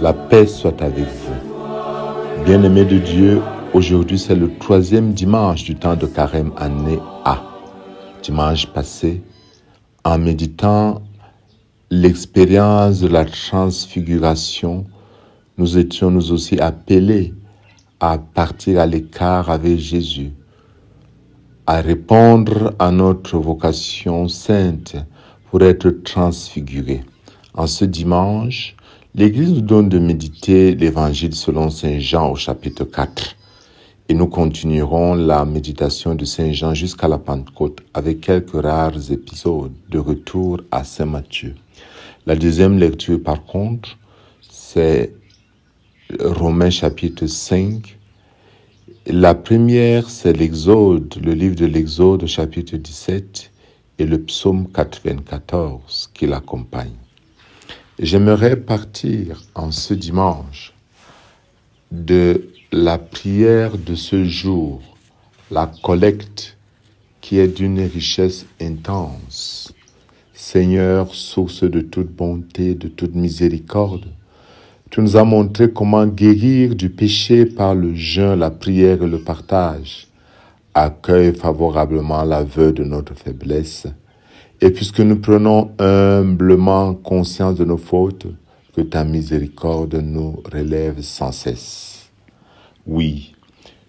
La paix soit avec vous. Bien-aimés de Dieu, aujourd'hui c'est le troisième dimanche du temps de carême année A. Dimanche passé, en méditant l'expérience de la transfiguration, nous étions nous aussi appelés à partir à l'écart avec Jésus, à répondre à notre vocation sainte pour être transfigurés. En ce dimanche, L'Église nous donne de méditer l'Évangile selon Saint Jean au chapitre 4. Et nous continuerons la méditation de Saint Jean jusqu'à la Pentecôte avec quelques rares épisodes de retour à Saint Matthieu. La deuxième lecture, par contre, c'est Romains chapitre 5. La première, c'est l'Exode, le livre de l'Exode chapitre 17 et le psaume 94 qui l'accompagne. J'aimerais partir en ce dimanche de la prière de ce jour, la collecte qui est d'une richesse intense. Seigneur, source de toute bonté, de toute miséricorde, tu nous as montré comment guérir du péché par le jeûne, la prière et le partage. Accueille favorablement l'aveu de notre faiblesse et puisque nous prenons humblement conscience de nos fautes, que ta miséricorde nous relève sans cesse. Oui,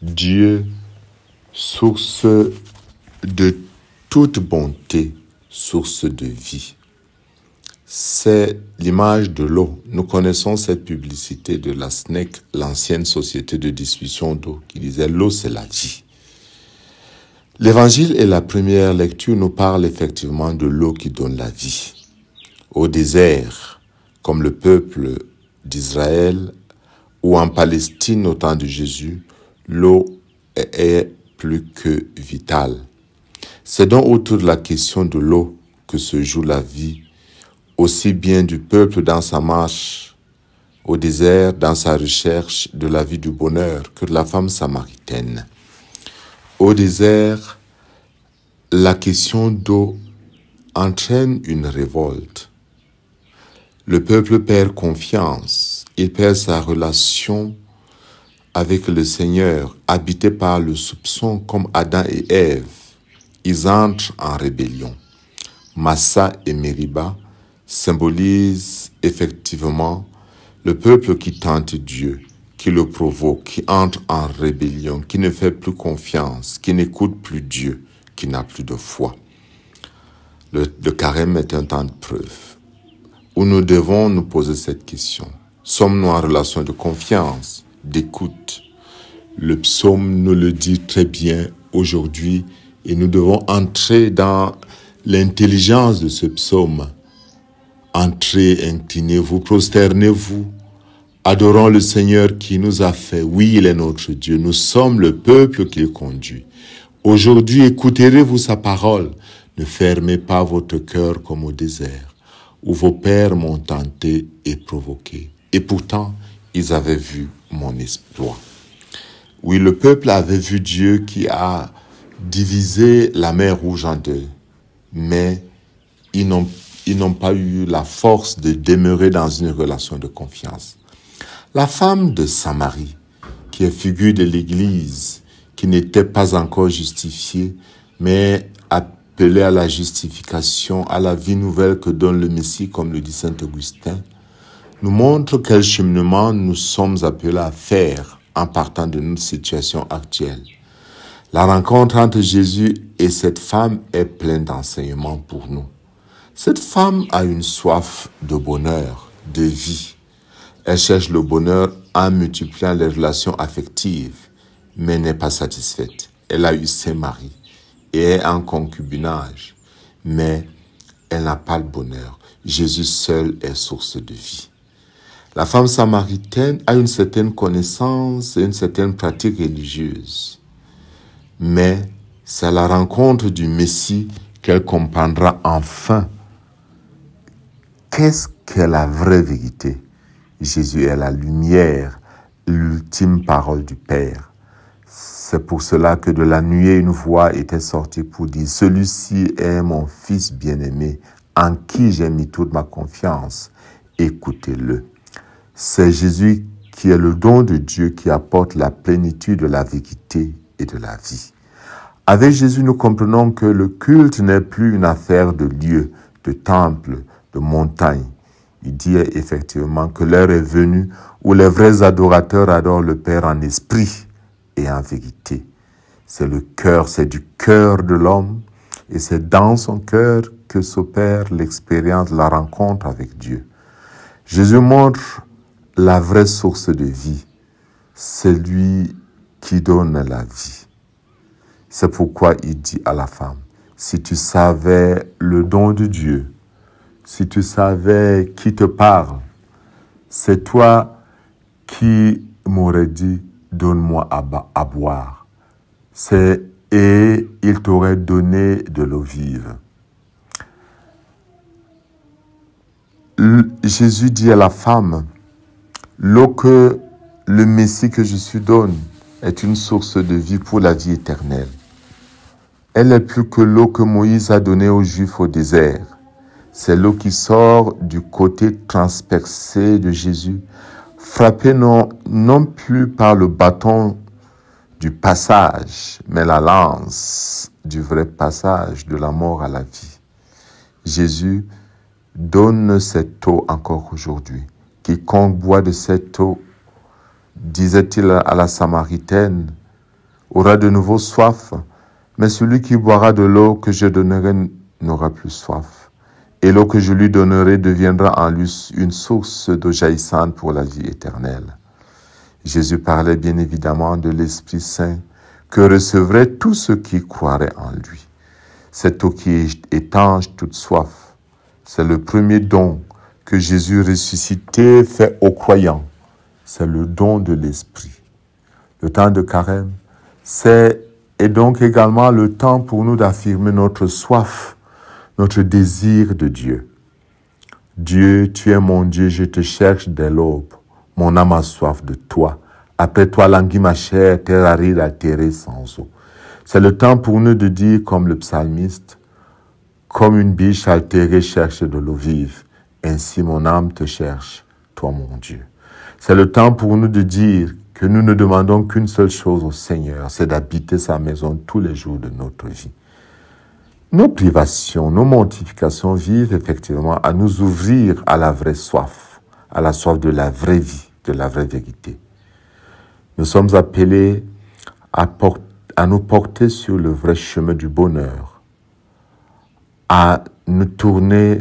Dieu, source de toute bonté, source de vie. C'est l'image de l'eau. Nous connaissons cette publicité de la SNEC, l'ancienne société de distribution d'eau, qui disait l'eau c'est la vie. L'évangile et la première lecture nous parlent effectivement de l'eau qui donne la vie. Au désert, comme le peuple d'Israël ou en Palestine au temps de Jésus, l'eau est plus que vitale. C'est donc autour de la question de l'eau que se joue la vie, aussi bien du peuple dans sa marche au désert, dans sa recherche de la vie du bonheur, que de la femme samaritaine. Au désert, la question d'eau entraîne une révolte. Le peuple perd confiance, il perd sa relation avec le Seigneur, habité par le soupçon comme Adam et Ève. Ils entrent en rébellion. Massa et Meriba symbolisent effectivement le peuple qui tente Dieu qui le provoque, qui entre en rébellion, qui ne fait plus confiance, qui n'écoute plus Dieu, qui n'a plus de foi. Le, carême est un temps de preuve où nous devons nous poser cette question. Sommes-nous en relation de confiance, d'écoute Le psaume nous le dit très bien aujourd'hui et nous devons entrer dans l'intelligence de ce psaume. Entrez, inclinez-vous, prosternez-vous Adorons le Seigneur qui nous a fait. Oui, il est notre Dieu. Nous sommes le peuple qu'il conduit. Aujourd'hui, écouterez-vous sa parole. Ne fermez pas votre cœur comme au désert, où vos pères m'ont tenté et provoqué. Et pourtant, ils avaient vu mon espoir. Oui, le peuple avait vu Dieu qui a divisé la mer rouge en deux, mais ils n'ont pas eu la force de demeurer dans une relation de confiance. La femme de Samarie, qui est figure de l'Église, qui n'était pas encore justifiée, mais appelée à la justification, à la vie nouvelle que donne le Messie, comme le dit Saint Augustin, nous montre quel cheminement nous sommes appelés à faire en partant de notre situation actuelle. La rencontre entre Jésus et cette femme est pleine d'enseignements pour nous. Cette femme a une soif de bonheur, de vie, elle cherche le bonheur en multipliant les relations affectives, mais n'est pas satisfaite. Elle a eu ses maris et est en concubinage, mais elle n'a pas le bonheur. Jésus seul est source de vie. La femme samaritaine a une certaine connaissance et une certaine pratique religieuse, mais c'est à la rencontre du Messie qu'elle comprendra enfin qu'est-ce que la vraie vérité. Jésus est la lumière, l'ultime parole du Père. C'est pour cela que de la nuée une voix était sortie pour dire, Celui-ci est mon Fils bien-aimé, en qui j'ai mis toute ma confiance. Écoutez-le. C'est Jésus qui est le don de Dieu qui apporte la plénitude de la vérité et de la vie. Avec Jésus, nous comprenons que le culte n'est plus une affaire de lieu, de temple, de montagne, il dit effectivement que l'heure est venue où les vrais adorateurs adorent le Père en esprit et en vérité. C'est le cœur, c'est du cœur de l'homme et c'est dans son cœur que s'opère l'expérience, la rencontre avec Dieu. Jésus montre la vraie source de vie, celui qui donne la vie. C'est pourquoi il dit à la femme, si tu savais le don de Dieu, si tu savais qui te parle, c'est toi qui m'aurais dit, donne-moi à, boire. C'est et il t'aurait donné de l'eau vive. Jésus dit à la femme, l'eau que le Messie que je suis donne est une source de vie pour la vie éternelle. Elle est plus que l'eau que Moïse a donnée aux Juifs au désert. C'est l'eau qui sort du côté transpercé de Jésus, frappé non, non plus par le bâton du passage, mais la lance du vrai passage de la mort à la vie. Jésus donne cette eau encore aujourd'hui. Quiconque boit de cette eau, disait-il à la Samaritaine, aura de nouveau soif, mais celui qui boira de l'eau que je donnerai n'aura plus soif et l'eau que je lui donnerai deviendra en lui une source d'eau jaillissante pour la vie éternelle. Jésus parlait bien évidemment de l'Esprit Saint que recevrait tout ce qui croirait en lui. Cette eau qui étanche toute soif, c'est le premier don que Jésus ressuscité fait aux croyants. C'est le don de l'Esprit. Le temps de carême, c'est et donc également le temps pour nous d'affirmer notre soif notre désir de Dieu. Dieu, tu es mon Dieu, je te cherche dès l'aube. Mon âme a soif de toi. Après toi, languit ma chair, terre aride, altérée, sans eau. C'est le temps pour nous de dire, comme le psalmiste, comme une biche altérée cherche de l'eau vive, ainsi mon âme te cherche, toi mon Dieu. C'est le temps pour nous de dire que nous ne demandons qu'une seule chose au Seigneur, c'est d'habiter sa maison tous les jours de notre vie. Nos privations, nos mortifications vivent effectivement à nous ouvrir à la vraie soif, à la soif de la vraie vie, de la vraie vérité. Nous sommes appelés à, nous porter sur le vrai chemin du bonheur, à nous tourner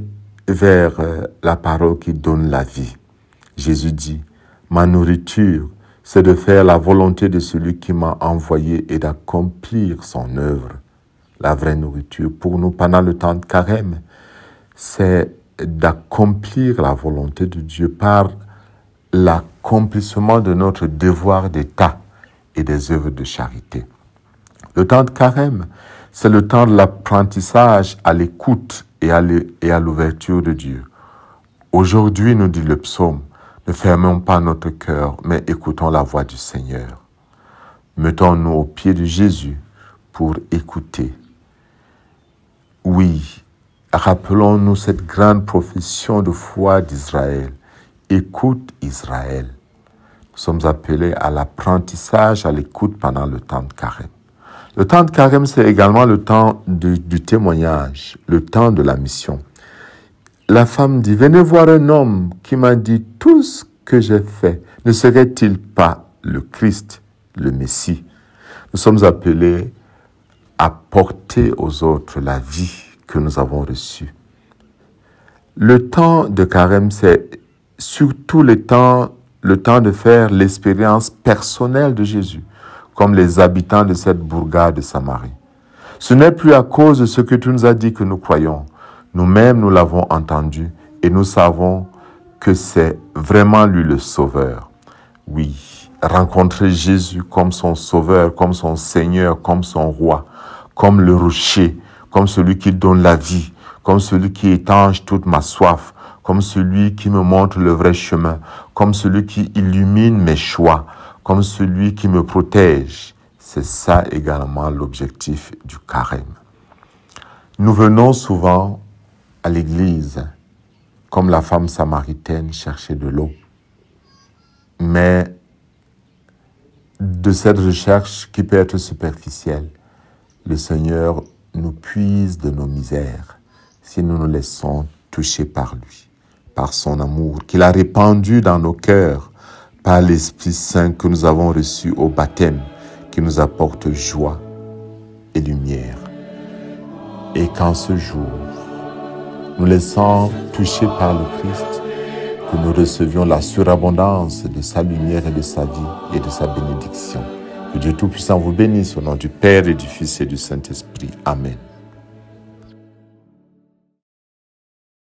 vers euh, la parole qui donne la vie. Jésus dit, ma nourriture, c'est de faire la volonté de celui qui m'a envoyé et d'accomplir son œuvre. La vraie nourriture pour nous pendant le temps de carême, c'est d'accomplir la volonté de Dieu par l'accomplissement de notre devoir d'État et des œuvres de charité. Le temps de carême, c'est le temps de l'apprentissage à l'écoute et à l'ouverture de Dieu. Aujourd'hui, nous dit le psaume, ne fermons pas notre cœur, mais écoutons la voix du Seigneur. Mettons-nous au pieds de Jésus pour écouter oui, rappelons-nous cette grande profession de foi d'Israël. Écoute Israël. Nous sommes appelés à l'apprentissage, à l'écoute pendant le temps de carême. Le temps de carême, c'est également le temps du témoignage, le temps de la mission. La femme dit, venez voir un homme qui m'a dit tout ce que j'ai fait. Ne serait-il pas le Christ, le Messie Nous sommes appelés apporter aux autres la vie que nous avons reçue. Le temps de carême, c'est surtout le temps, le temps de faire l'expérience personnelle de Jésus, comme les habitants de cette bourgade de Samarie. Ce n'est plus à cause de ce que tu nous as dit que nous croyons. Nous-mêmes, nous l'avons entendu et nous savons que c'est vraiment lui le Sauveur. Oui, rencontrer Jésus comme son Sauveur, comme son Seigneur, comme son Roi, comme le rocher, comme celui qui donne la vie, comme celui qui étanche toute ma soif, comme celui qui me montre le vrai chemin, comme celui qui illumine mes choix, comme celui qui me protège. C'est ça également l'objectif du carême. Nous venons souvent à l'église comme la femme samaritaine chercher de l'eau. Mais de cette recherche qui peut être superficielle, le Seigneur nous puise de nos misères si nous nous laissons toucher par lui, par son amour qu'il a répandu dans nos cœurs, par l'Esprit Saint que nous avons reçu au baptême, qui nous apporte joie et lumière. Et qu'en ce jour, nous laissons toucher par le Christ, que nous recevions la surabondance de sa lumière et de sa vie et de sa bénédiction. Que Dieu Tout-Puissant vous bénisse au nom du Père et du Fils et du Saint-Esprit. Amen.